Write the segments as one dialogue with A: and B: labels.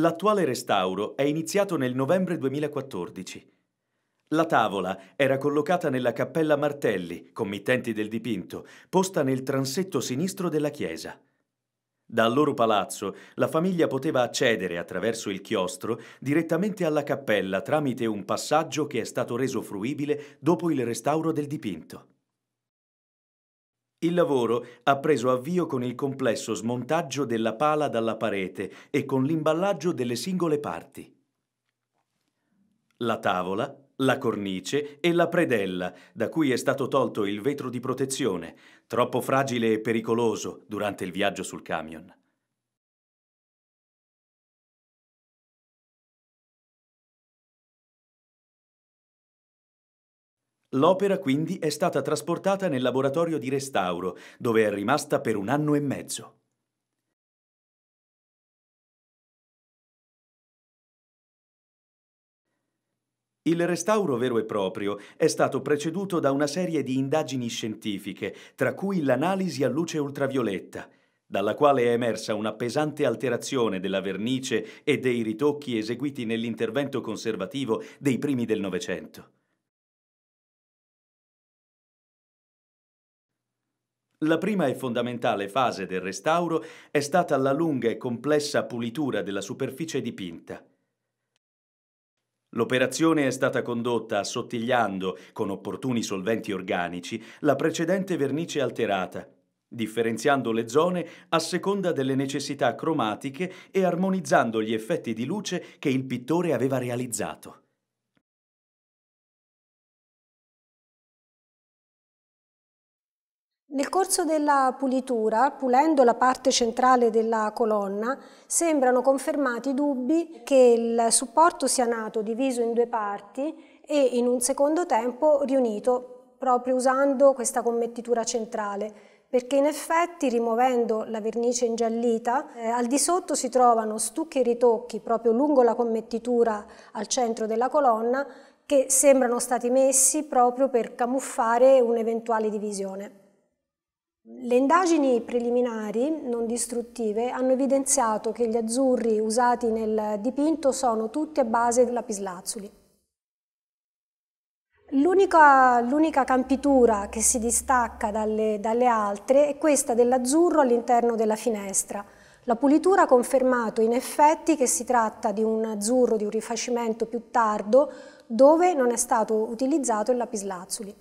A: L'attuale restauro è iniziato nel novembre 2014. La tavola era collocata nella cappella Martelli, committenti del dipinto, posta nel transetto sinistro della chiesa. Dal loro palazzo la famiglia poteva accedere attraverso il chiostro direttamente alla cappella tramite un passaggio che è stato reso fruibile dopo il restauro del dipinto. Il lavoro ha preso avvio con il complesso smontaggio della pala dalla parete e con l'imballaggio delle singole parti. La tavola, la cornice e la predella, da cui è stato tolto il vetro di protezione, troppo fragile e pericoloso durante il viaggio sul camion. L'opera quindi è stata trasportata nel laboratorio di restauro, dove è rimasta per un anno e mezzo. Il restauro vero e proprio è stato preceduto da una serie di indagini scientifiche, tra cui l'analisi a luce ultravioletta, dalla quale è emersa una pesante alterazione della vernice e dei ritocchi eseguiti nell'intervento conservativo dei primi del Novecento. La prima e fondamentale fase del restauro è stata la lunga e complessa pulitura della superficie dipinta. L'operazione è stata condotta assottigliando, con opportuni solventi organici, la precedente vernice alterata, differenziando le zone a seconda delle necessità cromatiche e armonizzando gli effetti di luce che il pittore aveva realizzato.
B: Nel corso della pulitura, pulendo la parte centrale della colonna, sembrano confermati i dubbi che il supporto sia nato diviso in due parti e in un secondo tempo riunito, proprio usando questa commettitura centrale, perché in effetti rimuovendo la vernice ingiallita, eh, al di sotto si trovano stucchi e ritocchi proprio lungo la commettitura al centro della colonna che sembrano stati messi proprio per camuffare un'eventuale divisione. Le indagini preliminari non distruttive hanno evidenziato che gli azzurri usati nel dipinto sono tutti a base di lapislazzuli. L'unica, campitura che si distacca dalle, dalle altre è questa dell'azzurro all'interno della finestra. La pulitura ha confermato in effetti che si tratta di un azzurro di un rifacimento più tardo dove non è stato utilizzato il lapislazzuli.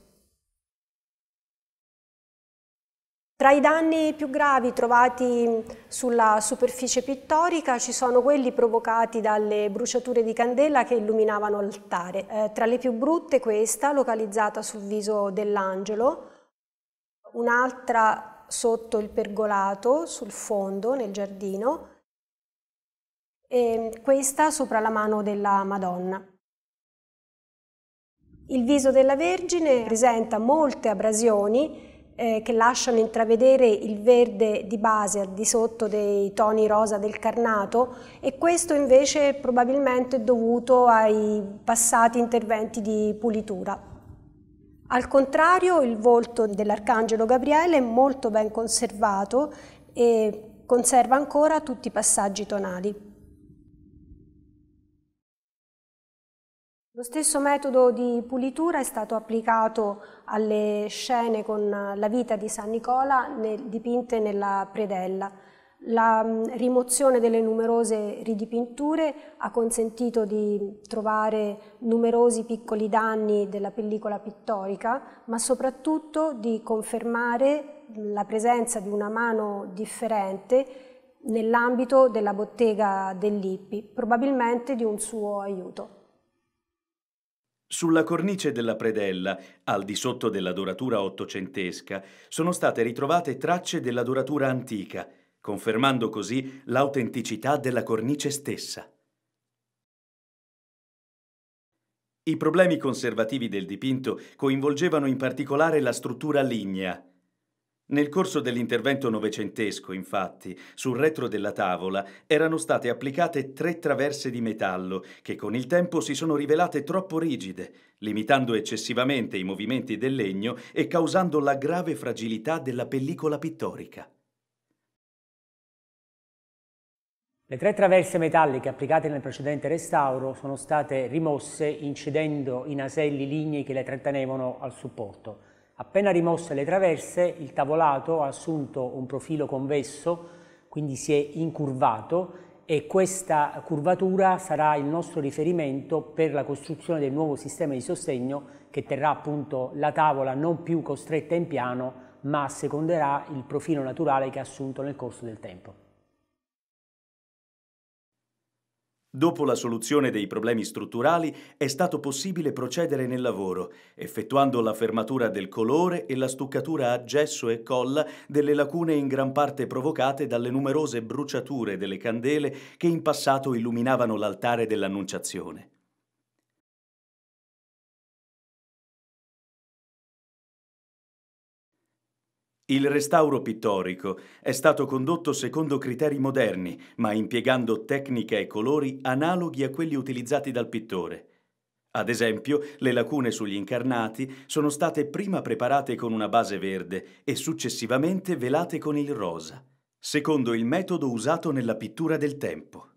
B: Tra i danni più gravi trovati sulla superficie pittorica ci sono quelli provocati dalle bruciature di candela che illuminavano l'altare. Eh, tra le più brutte questa, localizzata sul viso dell'angelo, un'altra sotto il pergolato, sul fondo, nel giardino, e questa sopra la mano della Madonna. Il viso della Vergine presenta molte abrasioni eh, che lasciano intravedere il verde di base al di sotto dei toni rosa del carnato e questo invece probabilmente è dovuto ai passati interventi di pulitura. Al contrario il volto dell'Arcangelo Gabriele è molto ben conservato e conserva ancora tutti i passaggi tonali. Lo stesso metodo di pulitura è stato applicato alle scene con la vita di San Nicola dipinte nella predella. La mm, rimozione delle numerose ridipinture ha consentito di trovare numerosi piccoli danni della pellicola pittorica, ma soprattutto di confermare mm, la presenza di una mano differente nell'ambito della bottega dell'Ippi, probabilmente di un suo aiuto.
A: Sulla cornice della predella, al di sotto della doratura ottocentesca, sono state ritrovate tracce della doratura antica, confermando così l'autenticità della cornice stessa. I problemi conservativi del dipinto coinvolgevano in particolare la struttura lignea, nel corso dell'intervento novecentesco, infatti, sul retro della tavola erano state applicate tre traverse di metallo che con il tempo si sono rivelate troppo rigide, limitando eccessivamente i movimenti del legno e causando la grave fragilità della pellicola pittorica.
B: Le tre traverse metalliche applicate nel precedente restauro sono state rimosse incidendo in naselli lignei che le trattenevano al supporto. Appena rimosse le traverse, il tavolato ha assunto un profilo convesso, quindi si è incurvato e questa curvatura sarà il nostro riferimento per la costruzione del nuovo sistema di sostegno che terrà appunto la tavola non più costretta in piano ma asseconderà il profilo naturale che ha assunto nel corso del tempo.
A: Dopo la soluzione dei problemi strutturali è stato possibile procedere nel lavoro, effettuando la fermatura del colore e la stuccatura a gesso e colla delle lacune in gran parte provocate dalle numerose bruciature delle candele che in passato illuminavano l'altare dell'Annunciazione. Il restauro pittorico è stato condotto secondo criteri moderni, ma impiegando tecniche e colori analoghi a quelli utilizzati dal pittore. Ad esempio, le lacune sugli incarnati sono state prima preparate con una base verde e successivamente velate con il rosa, secondo il metodo usato nella pittura del tempo.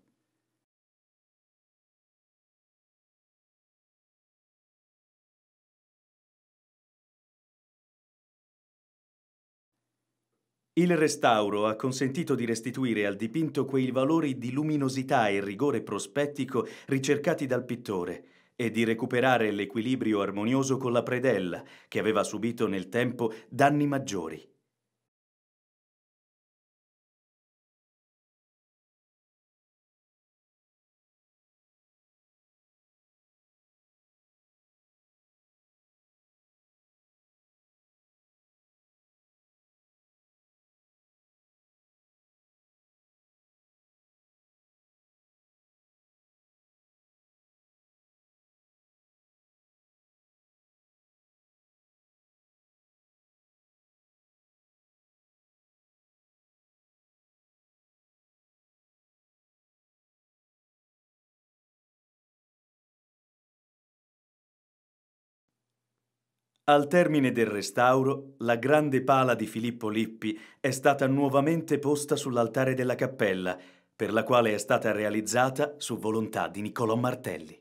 A: Il restauro ha consentito di restituire al dipinto quei valori di luminosità e rigore prospettico ricercati dal pittore e di recuperare l'equilibrio armonioso con la predella, che aveva subito nel tempo danni maggiori. Al termine del restauro, la grande pala di Filippo Lippi è stata nuovamente posta sull'altare della cappella, per la quale è stata realizzata su volontà di Niccolò Martelli.